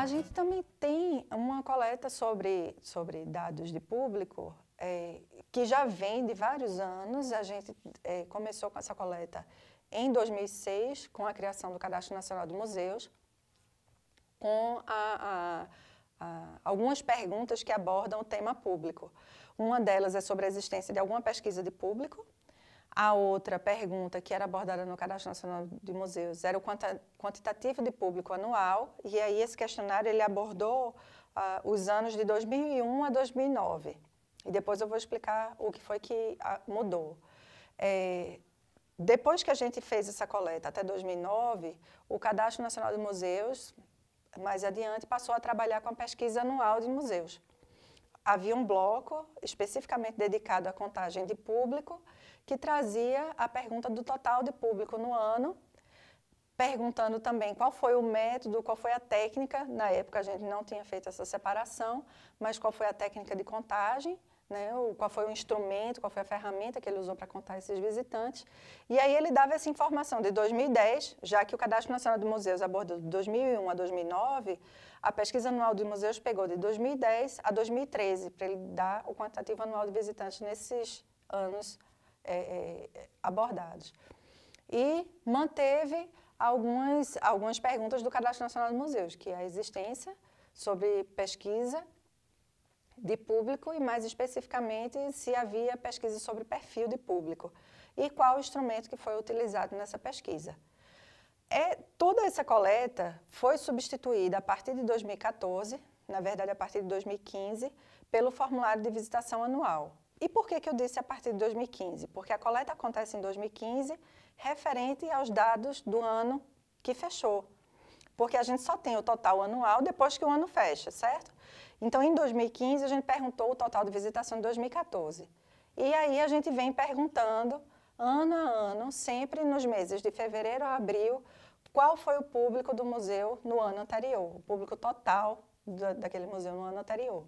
A gente também tem uma coleta sobre, sobre dados de público é, que já vem de vários anos. A gente é, começou com essa coleta em 2006, com a criação do Cadastro Nacional de Museus, com a, a, a, algumas perguntas que abordam o tema público. Uma delas é sobre a existência de alguma pesquisa de público, a outra pergunta que era abordada no Cadastro Nacional de Museus era o quantitativo de público anual, e aí esse questionário ele abordou uh, os anos de 2001 a 2009. E depois eu vou explicar o que foi que ah, mudou. É, depois que a gente fez essa coleta, até 2009, o Cadastro Nacional de Museus, mais adiante, passou a trabalhar com a pesquisa anual de museus. Havia um bloco especificamente dedicado à contagem de público que trazia a pergunta do total de público no ano, perguntando também qual foi o método, qual foi a técnica. Na época a gente não tinha feito essa separação, mas qual foi a técnica de contagem né, qual foi o instrumento, qual foi a ferramenta que ele usou para contar esses visitantes. E aí ele dava essa informação de 2010, já que o Cadastro Nacional de Museus abordou de 2001 a 2009, a pesquisa anual de museus pegou de 2010 a 2013, para ele dar o quantitativo anual de visitantes nesses anos é, é, abordados. E manteve algumas, algumas perguntas do Cadastro Nacional de Museus, que é a existência sobre pesquisa de público e, mais especificamente, se havia pesquisa sobre perfil de público e qual o instrumento que foi utilizado nessa pesquisa. É, toda essa coleta foi substituída a partir de 2014, na verdade a partir de 2015, pelo formulário de visitação anual, e por que, que eu disse a partir de 2015? Porque a coleta acontece em 2015, referente aos dados do ano que fechou. Porque a gente só tem o total anual depois que o ano fecha, certo? Então, em 2015, a gente perguntou o total de visitação de 2014. E aí a gente vem perguntando, ano a ano, sempre nos meses de fevereiro a abril, qual foi o público do museu no ano anterior, o público total daquele museu no ano anterior.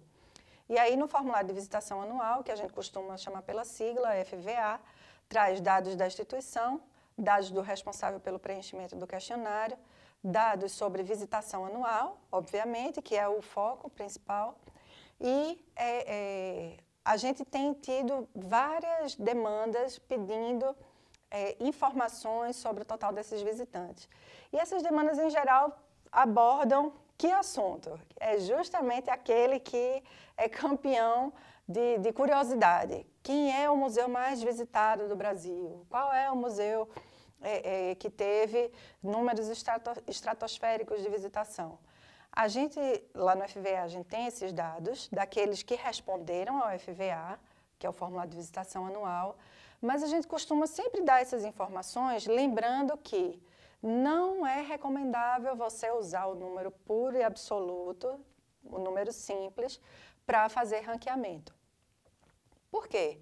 E aí, no formulário de visitação anual, que a gente costuma chamar pela sigla, FVA, traz dados da instituição, dados do responsável pelo preenchimento do questionário, dados sobre visitação anual, obviamente, que é o foco principal, e é, é, a gente tem tido várias demandas pedindo é, informações sobre o total desses visitantes. E essas demandas, em geral, abordam que assunto? É justamente aquele que é campeão de, de curiosidade. Quem é o museu mais visitado do Brasil? Qual é o museu é, é, que teve números estratosféricos de visitação? A gente, lá no FVA, a gente tem esses dados daqueles que responderam ao FVA, que é o formulário de visitação anual, mas a gente costuma sempre dar essas informações lembrando que não é recomendável você usar o número puro e absoluto, o número simples, para fazer ranqueamento. Por quê?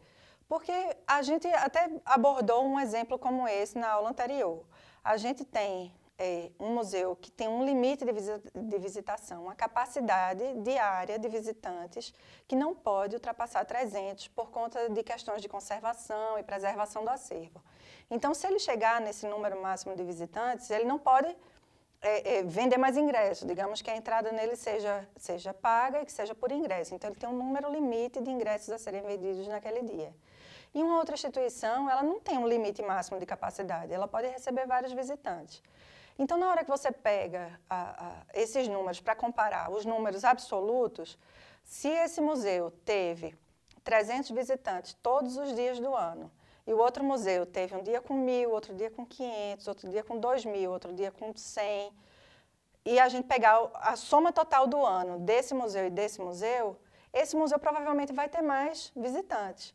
Porque a gente até abordou um exemplo como esse na aula anterior. A gente tem é, um museu que tem um limite de, visita, de visitação, uma capacidade diária de visitantes que não pode ultrapassar 300 por conta de questões de conservação e preservação do acervo. Então, se ele chegar nesse número máximo de visitantes, ele não pode é, é, vender mais ingressos. Digamos que a entrada nele seja, seja paga e que seja por ingresso. Então, ele tem um número limite de ingressos a serem vendidos naquele dia. E uma outra instituição, ela não tem um limite máximo de capacidade, ela pode receber vários visitantes. Então, na hora que você pega a, a, esses números para comparar os números absolutos, se esse museu teve 300 visitantes todos os dias do ano e o outro museu teve um dia com mil, outro dia com 500, outro dia com dois mil, outro dia com 100. E a gente pegar a soma total do ano desse museu e desse museu, esse museu provavelmente vai ter mais visitantes.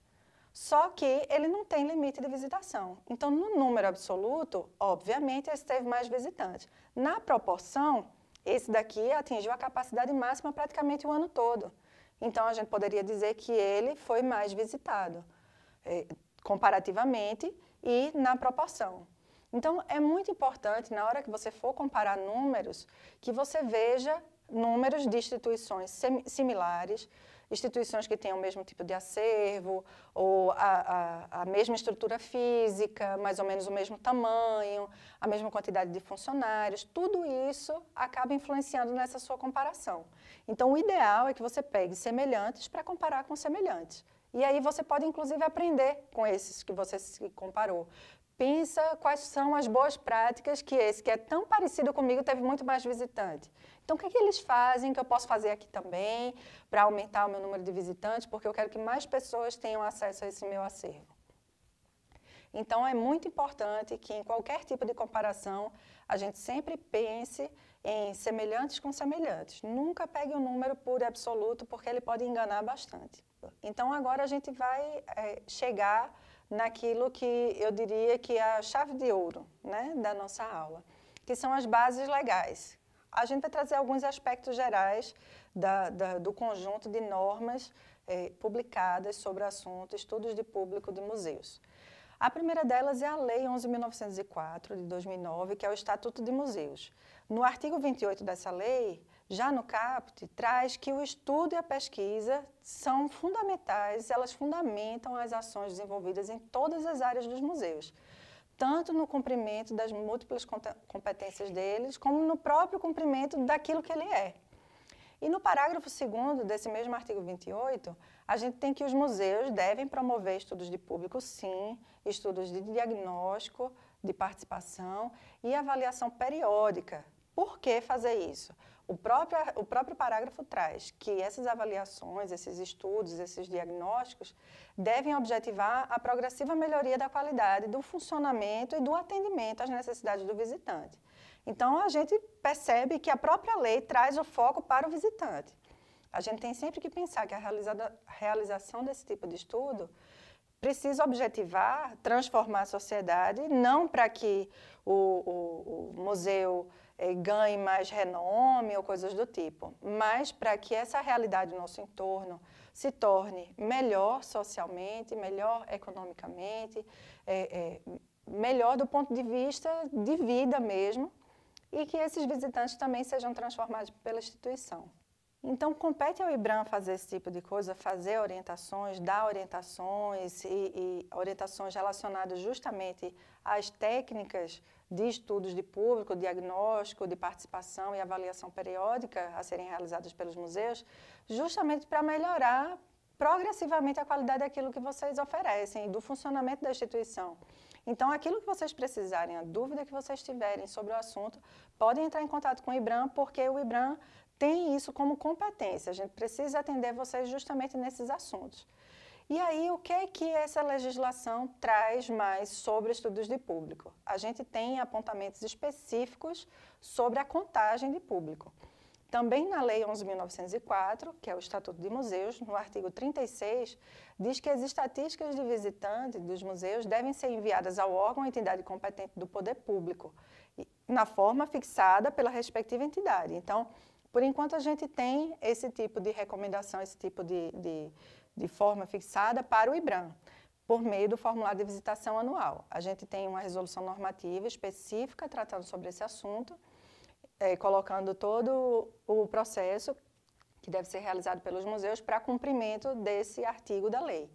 Só que ele não tem limite de visitação. Então, no número absoluto, obviamente, esse teve mais visitantes. Na proporção, esse daqui atingiu a capacidade máxima praticamente o ano todo. Então, a gente poderia dizer que ele foi mais visitado. É, comparativamente e na proporção. Então, é muito importante, na hora que você for comparar números, que você veja números de instituições similares, instituições que tenham o mesmo tipo de acervo, ou a, a, a, mesma estrutura física, mais ou menos o mesmo tamanho, a mesma quantidade de funcionários, tudo isso acaba influenciando nessa sua comparação. Então, o ideal é que você pegue semelhantes para comparar com semelhantes. E aí você pode, inclusive, aprender com esses que você se comparou. Pensa quais são as boas práticas que esse que é tão parecido comigo teve muito mais visitante. Então, o que, é que eles fazem que eu posso fazer aqui também para aumentar o meu número de visitantes? Porque eu quero que mais pessoas tenham acesso a esse meu acervo. Então, é muito importante que em qualquer tipo de comparação a gente sempre pense em semelhantes com semelhantes. Nunca pegue o número por absoluto, porque ele pode enganar bastante. Então, agora a gente vai é, chegar naquilo que eu diria que é a chave de ouro né, da nossa aula, que são as bases legais. A gente vai trazer alguns aspectos gerais da, da, do conjunto de normas eh, publicadas sobre o assunto, estudos de público de museus. A primeira delas é a Lei 11.904, de 2009, que é o Estatuto de Museus. No artigo 28 dessa lei, já no CAPT, traz que o estudo e a pesquisa são fundamentais, elas fundamentam as ações desenvolvidas em todas as áreas dos museus, tanto no cumprimento das múltiplas competências deles, como no próprio cumprimento daquilo que ele é. E no parágrafo 2 desse mesmo artigo 28, a gente tem que os museus devem promover estudos de público, sim, estudos de diagnóstico, de participação e avaliação periódica. Por que fazer isso? O próprio, o próprio parágrafo traz que essas avaliações, esses estudos, esses diagnósticos devem objetivar a progressiva melhoria da qualidade do funcionamento e do atendimento às necessidades do visitante. Então, a gente percebe que a própria lei traz o foco para o visitante. A gente tem sempre que pensar que a realização desse tipo de estudo precisa objetivar, transformar a sociedade, não para que o, o, o museu eh, ganhe mais renome ou coisas do tipo, mas para que essa realidade do nosso entorno se torne melhor socialmente, melhor economicamente, eh, eh, melhor do ponto de vista de vida mesmo, e que esses visitantes também sejam transformados pela instituição. Então, compete ao IBRAM fazer esse tipo de coisa, fazer orientações, dar orientações e, e, orientações relacionadas justamente às técnicas de estudos de público, diagnóstico, de participação e avaliação periódica a serem realizadas pelos museus, justamente para melhorar progressivamente a qualidade daquilo que vocês oferecem, do funcionamento da instituição. Então, aquilo que vocês precisarem, a dúvida que vocês tiverem sobre o assunto, podem entrar em contato com o IBRAM, porque o IBRAM tem isso como competência. A gente precisa atender vocês justamente nesses assuntos. E aí, o que é que essa legislação traz mais sobre estudos de público? A gente tem apontamentos específicos sobre a contagem de público. Também na Lei 11.904, que é o Estatuto de Museus, no artigo 36, diz que as estatísticas de visitante dos museus devem ser enviadas ao órgão ou entidade competente do poder público, na forma fixada pela respectiva entidade. Então, por enquanto, a gente tem esse tipo de recomendação, esse tipo de, de, de forma fixada para o IBRAM por meio do formulário de visitação anual. A gente tem uma resolução normativa específica tratando sobre esse assunto é, colocando todo o processo que deve ser realizado pelos museus para cumprimento desse artigo da lei,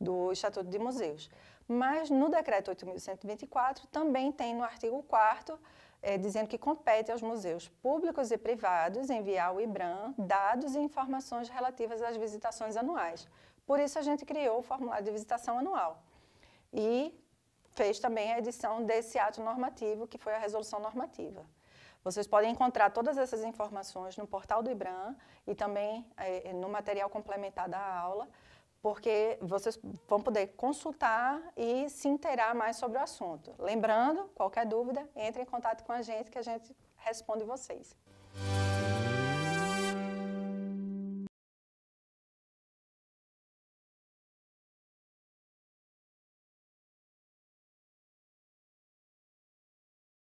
do Estatuto de Museus. Mas no Decreto 8.124 também tem no artigo 4 é, dizendo que compete aos museus públicos e privados enviar ao IBRAM dados e informações relativas às visitações anuais. Por isso a gente criou o formulário de visitação anual. E fez também a edição desse ato normativo, que foi a resolução normativa. Vocês podem encontrar todas essas informações no portal do IBRAM e também é, é, no material complementar da aula, porque vocês vão poder consultar e se inteirar mais sobre o assunto. Lembrando, qualquer dúvida, entre em contato com a gente que a gente responde vocês.